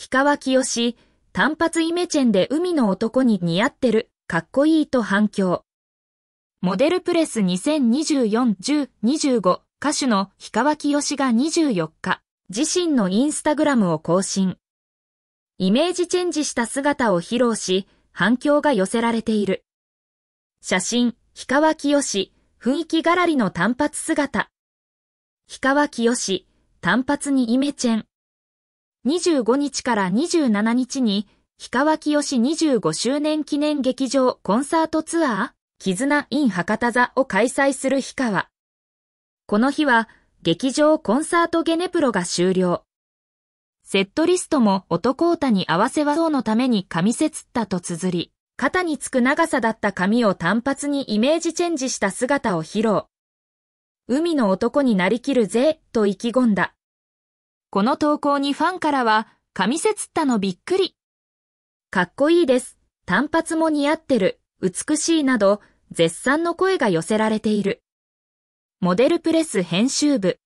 氷川きよし、単発イメチェンで海の男に似合ってる、かっこいいと反響。モデルプレス2024-10-25歌手の氷川きよしが24日、自身のインスタグラムを更新。イメージチェンジした姿を披露し、反響が寄せられている。写真、氷川きよし、雰囲気がらりの単発姿。氷川きよし、単発にイメチェン。25日から27日に、氷川清よし25周年記念劇場コンサートツアー、絆 in 博多座を開催する氷川。この日は、劇場コンサートゲネプロが終了。セットリストも男歌に合わせはそうのために紙せつったと綴り、肩につく長さだった髪を単発にイメージチェンジした姿を披露。海の男になりきるぜ、と意気込んだ。この投稿にファンからは、神せつったのびっくり。かっこいいです。単発も似合ってる。美しいなど、絶賛の声が寄せられている。モデルプレス編集部。